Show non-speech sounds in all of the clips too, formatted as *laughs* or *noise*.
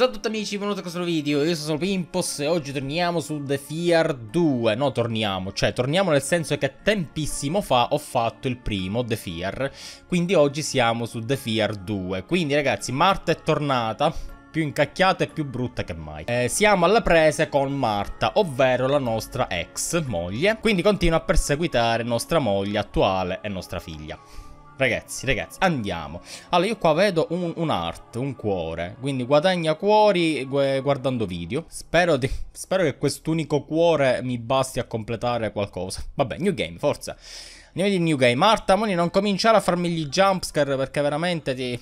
Ciao a tutti amici, benvenuti a questo video, io sono Pimpos e oggi torniamo su The Fear 2 No, torniamo, cioè torniamo nel senso che tempissimo fa ho fatto il primo, The Fear Quindi oggi siamo su The Fear 2 Quindi ragazzi, Marta è tornata, più incacchiata e più brutta che mai. Eh, siamo alla prese con Marta, ovvero la nostra ex moglie, quindi continua a perseguitare nostra moglie attuale e nostra figlia. Ragazzi, ragazzi, andiamo. Allora, io qua vedo un, un art, un cuore. Quindi guadagna cuori guardando video. Spero, di, *laughs* spero che quest'unico cuore mi basti a completare qualcosa. Vabbè, new game, forza. Andiamo di new game. Marta, Moni, non cominciare a farmi gli jumpscare perché veramente ti...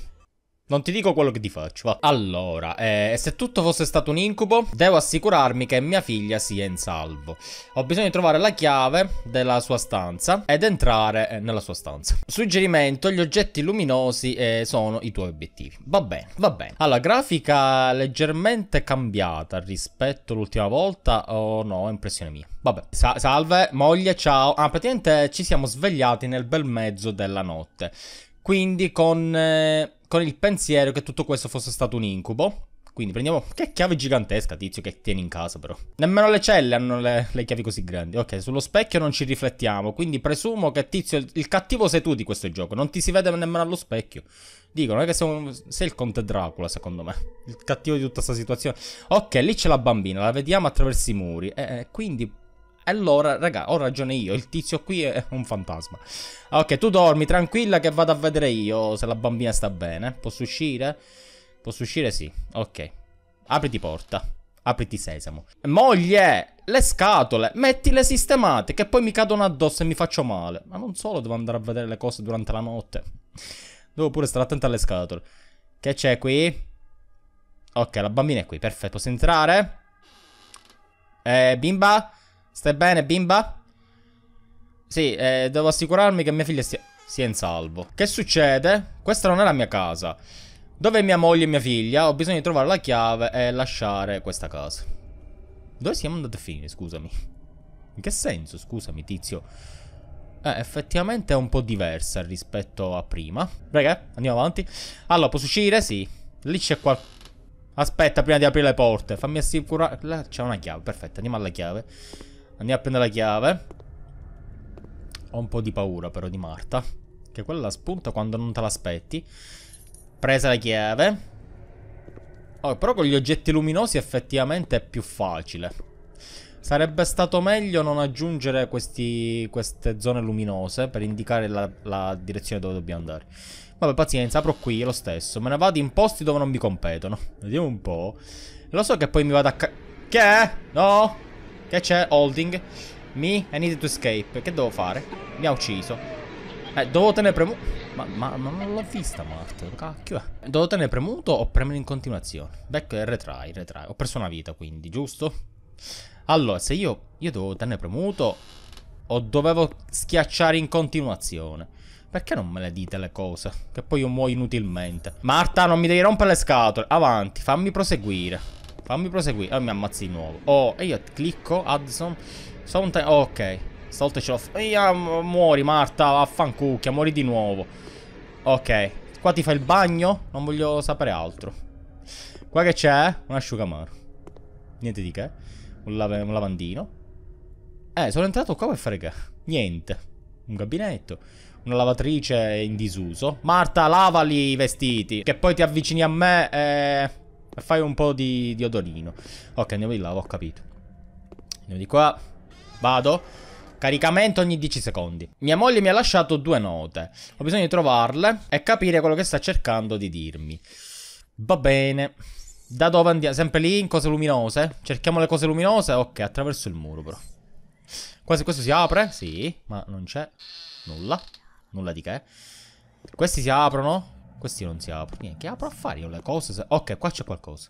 Non ti dico quello che ti faccio, va. Allora, eh, se tutto fosse stato un incubo, devo assicurarmi che mia figlia sia in salvo. Ho bisogno di trovare la chiave della sua stanza ed entrare eh, nella sua stanza. Suggerimento, gli oggetti luminosi eh, sono i tuoi obiettivi. Va bene, va bene. Allora, grafica leggermente cambiata rispetto all'ultima volta, o oh no, è impressione mia. Vabbè, Sa salve, moglie, ciao. Ah, praticamente ci siamo svegliati nel bel mezzo della notte. Quindi con, eh, con il pensiero che tutto questo fosse stato un incubo. Quindi prendiamo... Che chiave gigantesca, tizio, che tieni in casa però. Nemmeno le celle hanno le, le, chiavi così grandi. Ok, sullo specchio non ci riflettiamo. Quindi presumo che, tizio, il, cattivo sei tu di questo gioco. Non ti si vede nemmeno allo specchio. Dicono che sei, un, sei il conte Dracula, secondo me. Il cattivo di tutta questa situazione. Ok, lì c'è la bambina. La vediamo attraverso i muri. Eh, eh quindi allora, raga, ho ragione io, il tizio qui è un fantasma. Ok, tu dormi, tranquilla che vado a vedere io se la bambina sta bene. Posso uscire? Posso uscire? Sì, ok. Apriti porta. Apriti sesamo. Moglie! Le scatole, mettile sistemate, che poi mi cadono addosso e mi faccio male. Ma non solo devo andare a vedere le cose durante la notte. Devo pure stare attento alle scatole. Che c'è qui? Ok, la bambina è qui, perfetto. Posso entrare? Eh, bimba? Stai bene, bimba? Sì, eh, devo assicurarmi che mia figlia sia, sia in salvo. Che succede? Questa non è la mia casa. Dove è mia moglie e mia figlia? Ho bisogno di trovare la chiave e lasciare questa casa. Dove siamo andati a finire, scusami? In che senso, scusami, tizio? Eh, effettivamente è un po' diversa rispetto a prima. Raga, andiamo avanti. Allora, posso uscire? Sì. Lì c'è qualcosa. Aspetta, prima di aprire le porte. Fammi assicurare... c'è una chiave, perfetto. Andiamo alla chiave. Andiamo a prendere la chiave. Ho un po' di paura però di Marta. Che quella spunta quando non te l'aspetti. Presa la chiave. Oh, però con gli oggetti luminosi effettivamente è più facile. Sarebbe stato meglio non aggiungere questi, queste zone luminose per indicare la, la direzione dove dobbiamo andare. Vabbè, pazienza, apro qui lo stesso. Me ne vado in posti dove non mi competono. Vediamo un po'. Lo so che poi mi vado a... Che? No? Che c'è? Holding. Me? I need to escape. Che devo fare? Mi ha ucciso. Eh, devo tenere premuto. Ma, ma, ma, non l'ho vista Marte. Cacchio. Eh. Devo tenere premuto o premere in continuazione? Back e retry, retry. Ho perso una vita quindi, giusto? Allora, se io, io devo tenere premuto o dovevo schiacciare in continuazione? Perché non me le dite le cose? Che poi io muoio inutilmente. Marta, non mi devi rompere le scatole. Avanti, fammi proseguire. Fammi proseguire. Oh, mi ammazzi di nuovo. Oh, e io clicco, Addison. Sometime... Oh, ok. Stavolta ce l'ho... Ehi, ah, muori, Marta, vaffancucchia, muori di nuovo. Ok. Qua ti fa il bagno? Non voglio sapere altro. Qua che c'è? Un asciugamano. Niente di che. Un, lav un lavandino. Eh, sono entrato qua per fare che? Niente. Un gabinetto una lavatrice in disuso. Marta, lavali i vestiti, che poi ti avvicini a me e... Eh, per fare un po' di, di odorino. Ok, andiamo di là, ho capito. Andiamo di qua. Vado. Caricamento ogni 10 secondi. Mia moglie mi ha lasciato due note. Ho bisogno di trovarle e capire quello che sta cercando di dirmi. Va bene. Da dove andiamo? Sempre lì in cose luminose? Cerchiamo le cose luminose? Ok, attraverso il muro però. Quasi questo si apre? Sì, ma non c'è nulla. Nulla di che. Questi si aprono? Questi non si aprono. Niente, che apro a fare io le cose? Ok, qua c'è qualcosa.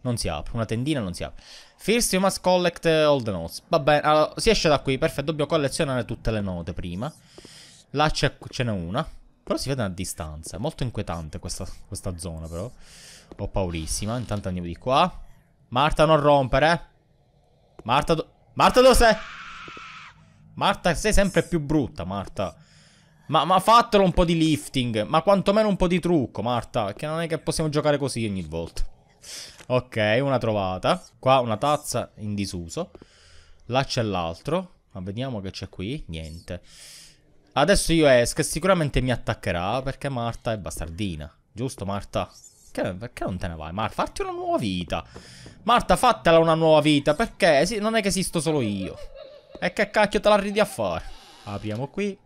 Non si apre, una tendina non si apre. First you must collect eh, all the notes. Va bene, allora, si esce da qui, perfetto, dobbiamo collezionare tutte le note prima. Là ce n'è una. Però si vede a distanza, molto inquietante questa, questa zona però. Ho paurissima, intanto andiamo di qua. Marta non rompere. Marta, do Marta dove sei? Marta sei sempre più brutta, Marta. Ma, ma fatelo un po' di lifting. Ma quantomeno un po' di trucco, Marta. Che non è che possiamo giocare così ogni volta. Ok, una trovata. Qua una tazza in disuso. Là c'è l'altro. Ma vediamo che c'è qui. Niente. Adesso io esco e sicuramente mi attaccherà perché Marta è bastardina. Giusto, Marta? Che, perché non te ne vai? Marta, fatti una nuova vita. Marta, fatela una nuova vita perché non è che esisto solo io. E che cacchio te la ridi a fare? Apriamo qui.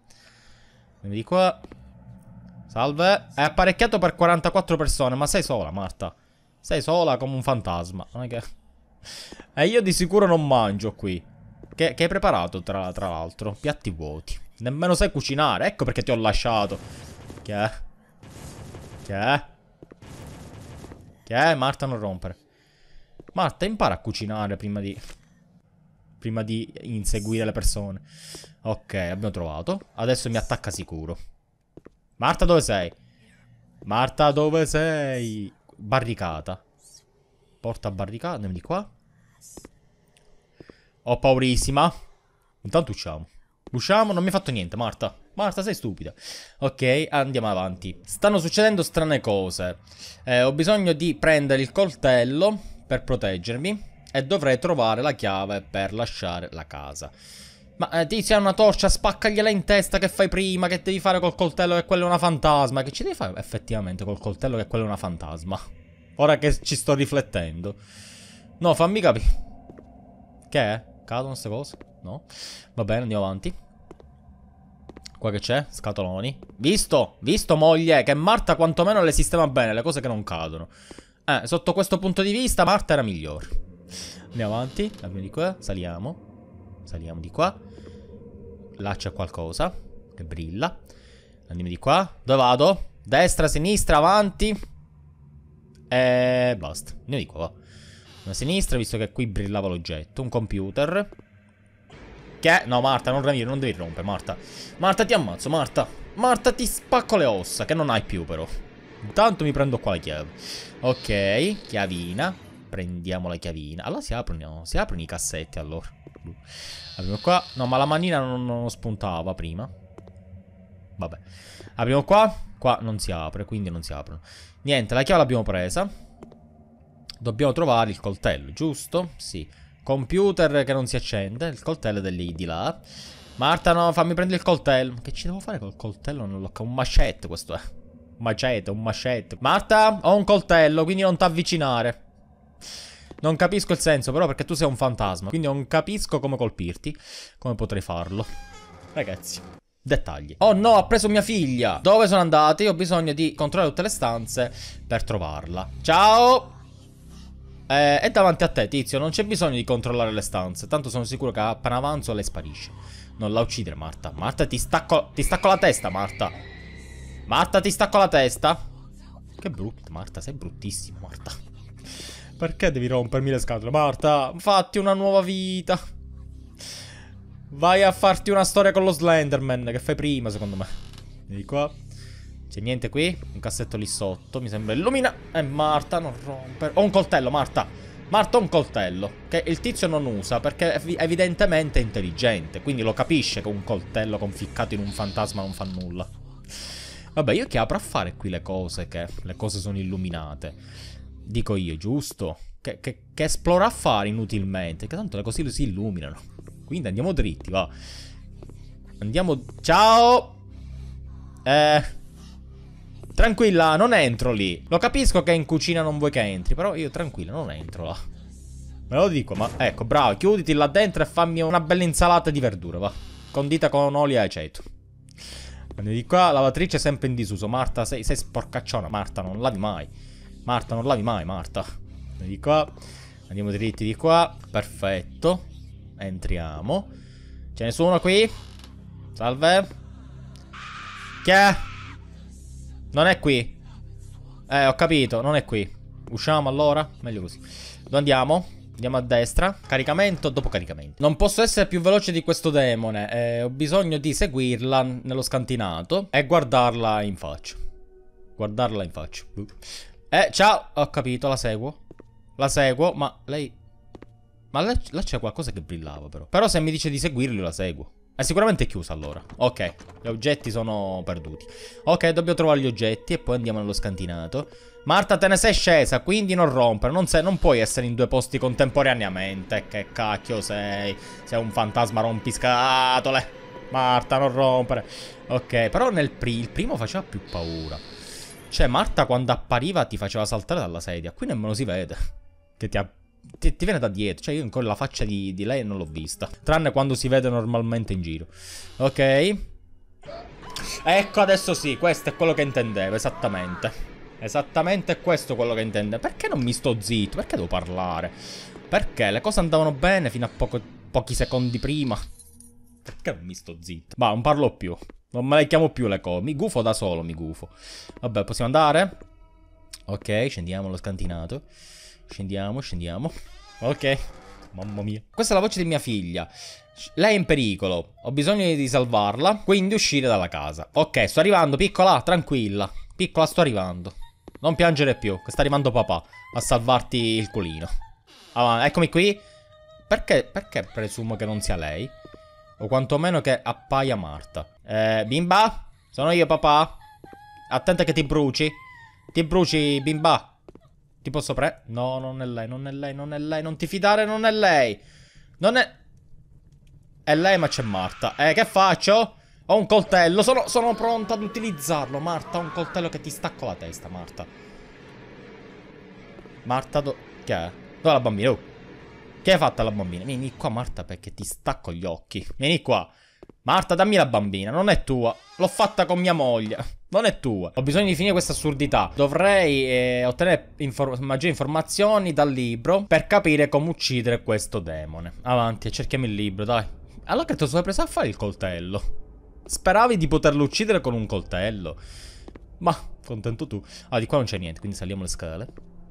Vieni di qua. Salve. È apparecchiato per 44 persone, ma sei sola, Marta. Sei sola come un fantasma. Che... *laughs* e io di sicuro non mangio qui. Che, che hai preparato, tra, tra l'altro? Piatti vuoti. Nemmeno sai cucinare. Ecco perché ti ho lasciato. Che è? Che è? Che è? Marta non rompere. Marta, impara a cucinare prima di prima di inseguire le persone. Ok, abbiamo trovato. Adesso mi attacca sicuro. Marta, dove sei? Marta, dove sei? Barricata. Porta barricata, andiamo di qua. Ho paurissima. Intanto usciamo. Usciamo, non mi ha fatto niente, Marta. Marta, sei stupida. Ok, andiamo avanti. Stanno succedendo strane cose. Eh, ho bisogno di prendere il coltello per proteggermi e dovrei trovare la chiave per lasciare la casa. Ma eh, tizio ha una torcia, spaccagliela in testa che fai prima, che devi fare col coltello che quello è una fantasma. Che ci devi fare effettivamente col coltello che quello è una fantasma? *laughs* Ora che ci sto riflettendo. No, fammi capire. Che è? Cadono queste cose? No? Va bene, andiamo avanti. Qua che c'è? Scatoloni. Visto, visto moglie, che Marta quantomeno le sistema bene le cose che non cadono. Eh, sotto questo punto di vista Marta era migliore. Andiamo avanti, andiamo di qua, saliamo. Saliamo di qua. Là c'è qualcosa che brilla. Andiamo di qua. Dove vado? Destra, sinistra, avanti. E basta. Andiamo di qua. Una sinistra, visto che qui brillava l'oggetto. Un computer. Che? No, Marta, non Ramiro, non devi rompere, Marta. Marta, ti ammazzo, Marta. Marta, ti spacco le ossa, che non hai più, però. Intanto mi prendo qua la chiave. Ok, chiavina prendiamo la chiavina. Allora si aprono, si aprono i cassetti allora. Apriamo qua. No, ma la manina non, non spuntava prima. Vabbè. Apriamo qua. Qua non si apre, quindi non si aprono. Niente, la chiave l'abbiamo presa. Dobbiamo trovare il coltello, giusto? Sì. Computer che non si accende. Il coltello è lì di là. Marta, no, fammi prendere il coltello. Che ci devo fare col coltello? Non Un macetto questo è. Eh. Un macetto, un macetto. Marta, ho un coltello, quindi non ti avvicinare. Non capisco il senso però perché tu sei un fantasma, quindi non capisco come colpirti, come potrei farlo. Ragazzi, dettagli. Oh no, ha preso mia figlia! Dove sono andati? Ho bisogno di controllare tutte le stanze per trovarla. Ciao! Eh, è davanti a te, tizio, non c'è bisogno di controllare le stanze, tanto sono sicuro che appena avanzo lei sparisce. Non la uccidere, Marta. Marta, ti stacco, ti stacco la testa, Marta. Marta, ti stacco la testa. Che brutto, Marta, sei bruttissimo, Marta. Perché devi rompermi le scatole? Marta, fatti una nuova vita. Vai a farti una storia con lo Slenderman, che fai prima, secondo me. Vieni qua. C'è niente qui? Un cassetto lì sotto, mi sembra illumina. E eh, Marta, non rompere. Ho un coltello, Marta. Marta, ho un coltello. Che il tizio non usa, perché evidentemente è intelligente. Quindi lo capisce che un coltello conficcato in un fantasma non fa nulla. Vabbè, io che apro a fare qui le cose che... Le cose sono illuminate. Dico io, giusto? Che, che, che esplora a fare inutilmente? Che tanto le cose si illuminano. Quindi andiamo dritti, va. Andiamo... Ciao! Eh... Tranquilla, non entro lì. Lo capisco che in cucina non vuoi che entri, però io tranquilla, non entro là. Me lo dico, ma ecco, bravo, chiuditi là dentro e fammi una bella insalata di verdure, va. Condita con olio e aceto. Andiamo di qua, lavatrice sempre in disuso. Marta, sei, sei sporcacciona, Marta, non lavi mai. Marta, non lavi mai, Marta. Di qua. Andiamo dritti di qua. Perfetto. Entriamo. c'è nessuno qui? Salve. Chi è? Non è qui. Eh, ho capito, non è qui. Usciamo allora? Meglio così. Dove andiamo? Andiamo a destra. Caricamento, dopo caricamento. Non posso essere più veloce di questo demone. Eh, ho bisogno di seguirla nello scantinato e guardarla in faccia. Guardarla in faccia. Eh, ciao! Ho capito, la seguo. La seguo, ma lei... Ma là, là c'è qualcosa che brillava, però. Però se mi dice di seguirli, la seguo. È sicuramente chiusa, allora. Ok, gli oggetti sono perduti. Ok, dobbiamo trovare gli oggetti e poi andiamo nello scantinato. Marta, te ne sei scesa, quindi non rompere. Non, sei, non puoi essere in due posti contemporaneamente. Che cacchio sei? Sei un fantasma rompiscatole. Marta, non rompere. Ok, però nel pri il primo faceva più paura. Cioè, Marta quando appariva ti faceva saltare dalla sedia. Qui nemmeno si vede. Che ti, ti, ti viene da dietro. Cioè, io ancora la faccia di, di lei non l'ho vista. Tranne quando si vede normalmente in giro. Ok. Ecco, adesso sì. Questo è quello che intendevo, esattamente. Esattamente questo è quello che intende. Perché non mi sto zitto? Perché devo parlare? Perché le cose andavano bene fino a poco, pochi secondi prima. Perché non mi sto zitto? Va, non parlo più. Non me le chiamo più le cose. Mi gufo da solo, mi gufo. Vabbè, possiamo andare? Ok, scendiamo allo scantinato. Scendiamo, scendiamo. Ok. Mamma mia. Questa è la voce di mia figlia. Lei è in pericolo. Ho bisogno di salvarla. Quindi uscire dalla casa. Ok, sto arrivando, piccola, tranquilla. Piccola, sto arrivando. Non piangere più, sta arrivando papà a salvarti il culino. Allora, eccomi qui. Perché, perché presumo che non sia lei? O quantomeno che appaia Marta. Eh, bimba? Sono io papà? Attenta che ti bruci. Ti bruci, bimba. Ti posso pre... No, non è lei, non è lei, non è lei. Non ti fidare, non è lei. Non è... È lei ma c'è Marta. Eh, che faccio? Ho un coltello, sono, sono pronta ad utilizzarlo, Marta. Ho un coltello che ti stacco la testa, Marta. Marta, do... Che è? Dov'è la bambina? Oh. Che hai fatto alla bambina? Vieni qua Marta perché ti stacco gli occhi. Vieni qua. Marta dammi la bambina, non è tua. L'ho fatta con mia moglie. Non è tua. Ho bisogno di finire questa assurdità. Dovrei eh, ottenere infor maggiori informazioni dal libro per capire come uccidere questo demone. Avanti, cerchiamo il libro, dai. Allora che ti sono preso a fare il coltello? Speravi di poterlo uccidere con un coltello. Ma, contento tu. Ah, di qua non c'è niente, quindi saliamo le scale.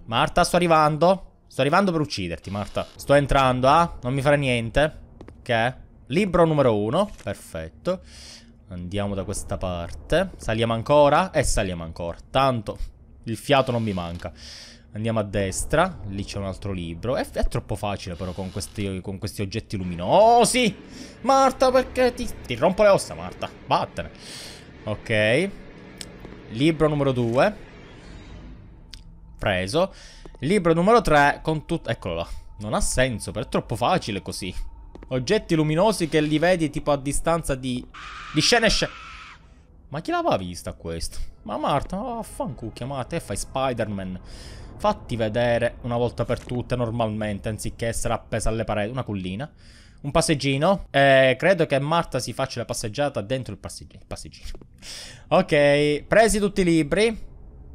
Marta, sto arrivando. Sto arrivando per ucciderti, Marta. Sto entrando, ah? Non mi farà niente. Che? Libro numero uno. Perfetto. Andiamo da questa parte. Saliamo ancora? E eh, saliamo ancora. Tanto il fiato non mi manca. Andiamo a destra, lì c'è un altro libro. È, è troppo facile però con questi, con questi, oggetti luminosi. Marta, perché ti, ti rompo le ossa, Marta? Vattene. Ok. Libro numero due. Preso. Libro numero 3 con tutto... Eccolo là. Non ha senso, però è troppo facile così. Oggetti luminosi che li vedi tipo a distanza di... Di scene scene... Ma chi l'aveva vista questo? Ma Marta, ma vaffanculo, chiamate e fai Spider-Man. Fatti vedere una volta per tutte normalmente, anziché essere appesa alle pareti. Una collina. Un passeggino. Eh, credo che Marta si faccia la passeggiata dentro il, passeggi il passeggino. Ok, presi tutti i libri.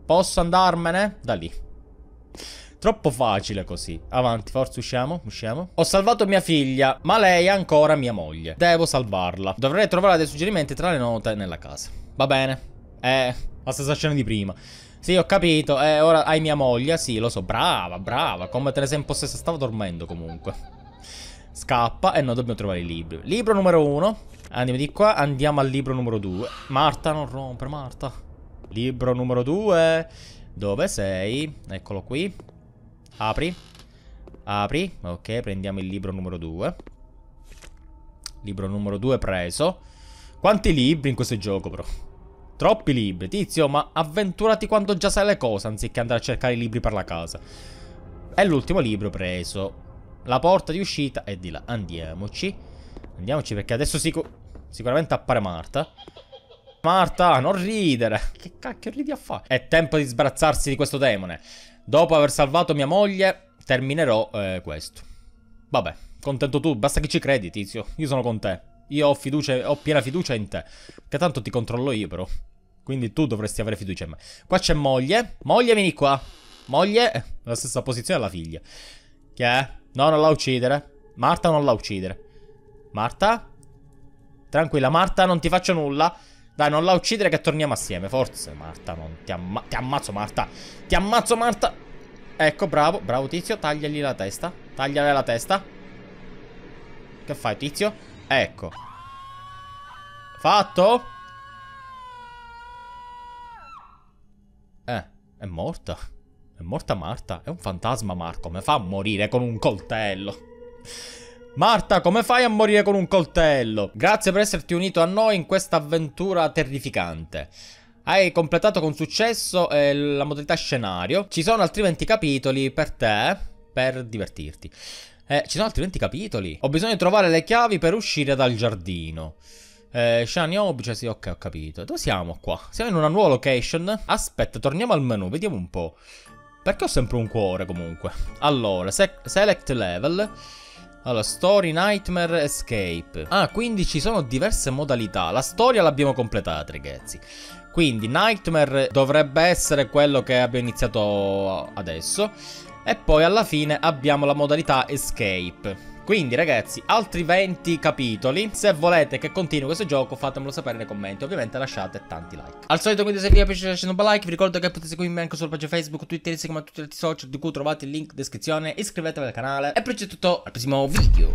Posso andarmene? Da lì. Troppo facile così. Avanti, forza, usciamo, usciamo. Ho salvato mia figlia, ma lei è ancora mia moglie. Devo salvarla. Dovrei trovare dei suggerimenti tra le note nella casa. Va bene. Eh, la stessa scena di prima. Sì, ho capito. Eh, ora hai mia moglie. Sì, lo so. Brava, brava. Come te ne sei impossessa. Stavo dormendo comunque. Scappa. E noi dobbiamo trovare i libri. Libro numero uno. Andiamo di qua. Andiamo al libro numero due. Marta, non rompe, Marta. Libro numero due. Dove sei? Eccolo qui. Apri. Apri. Ok, prendiamo il libro numero 2. Libro numero 2 preso. Quanti libri in questo gioco, bro? Troppi libri, tizio, ma avventurati quando già sai le cose, anziché andare a cercare i libri per la casa. È l'ultimo libro preso. La porta di uscita è di là. Andiamoci. Andiamoci perché adesso sicu sicuramente appare Marta. Marta, non ridere. Che cacchio ridi a fare? È tempo di sbrazzarsi di questo demone. Dopo aver salvato mia moglie, terminerò eh, questo. Vabbè, contento tu, basta che ci credi, tizio. Io sono con te. Io ho, fiducia, ho piena fiducia in te. Che tanto ti controllo io, però. Quindi tu dovresti avere fiducia in me. Qua c'è moglie. Moglie, vieni qua. Moglie, eh, la stessa posizione della figlia. Che è? No, non la uccidere. Marta, non la uccidere. Marta? Tranquilla, Marta, non ti faccio nulla. Dai, non la uccidere che torniamo assieme, forse. Marta, non ti, amma ti ammazzo, Marta. Ti ammazzo, Marta. Ecco, bravo, bravo tizio, tagliagli la testa. Tagliale la testa. Che fai, tizio? Ecco. Fatto? Eh, è morta. È morta Marta. È un fantasma, Marco. Me fa morire con un coltello. Marta, come fai a morire con un coltello? Grazie per esserti unito a noi in questa avventura terrificante. Hai completato con successo eh, la modalità scenario. Ci sono altri 20 capitoli per te, per divertirti. Eh, ci sono altri 20 capitoli. Ho bisogno di trovare le chiavi per uscire dal giardino. Eh, Shani Obce, sì, ok, ho capito. Dove siamo qua? Siamo in una nuova location. Aspetta, torniamo al menu, vediamo un po'. Perché ho sempre un cuore, comunque? Allora, se select level... Allora, Story, Nightmare, Escape. Ah, quindi ci sono diverse modalità. La storia l'abbiamo completata, ragazzi. Quindi Nightmare dovrebbe essere quello che abbiamo iniziato adesso. E poi alla fine abbiamo la modalità Escape. Quindi ragazzi, altri 20 capitoli. Se volete che continui questo gioco fatemelo sapere nei commenti. Ovviamente lasciate tanti like. Al solito quindi se vi è piaciuto lasciate un bel like. Vi ricordo che potete seguirmi anche sulla pagina Facebook, Twitter, Instagram, tutti gli altri social di cui trovate il link in descrizione. Iscrivetevi al canale. E per oggi è tutto, al prossimo video.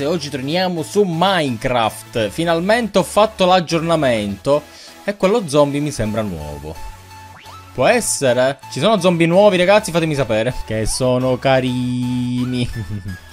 Oggi torniamo su Minecraft. Finalmente ho fatto l'aggiornamento e quello zombie mi sembra nuovo. Può essere. Ci sono zombie nuovi, ragazzi, fatemi sapere. Che sono carini.